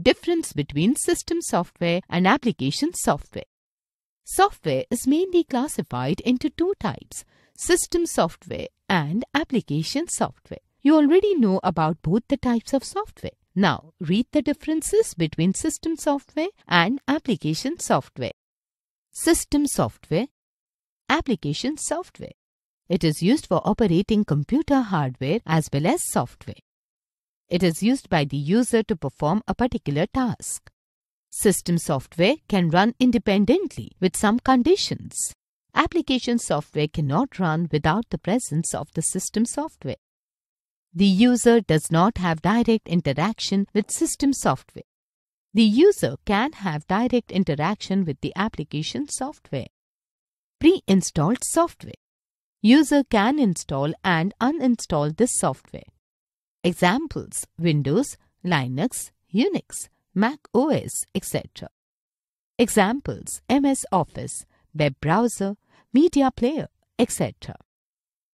Difference between system software and application software. Software is mainly classified into two types, system software and application software. You already know about both the types of software. Now, read the differences between system software and application software. System software, application software. It is used for operating computer hardware as well as software. It is used by the user to perform a particular task. System software can run independently with some conditions. Application software cannot run without the presence of the system software. The user does not have direct interaction with system software. The user can have direct interaction with the application software. Pre-installed software. User can install and uninstall this software. Examples Windows, Linux, Unix, Mac OS, etc. Examples MS Office, web browser, media player, etc.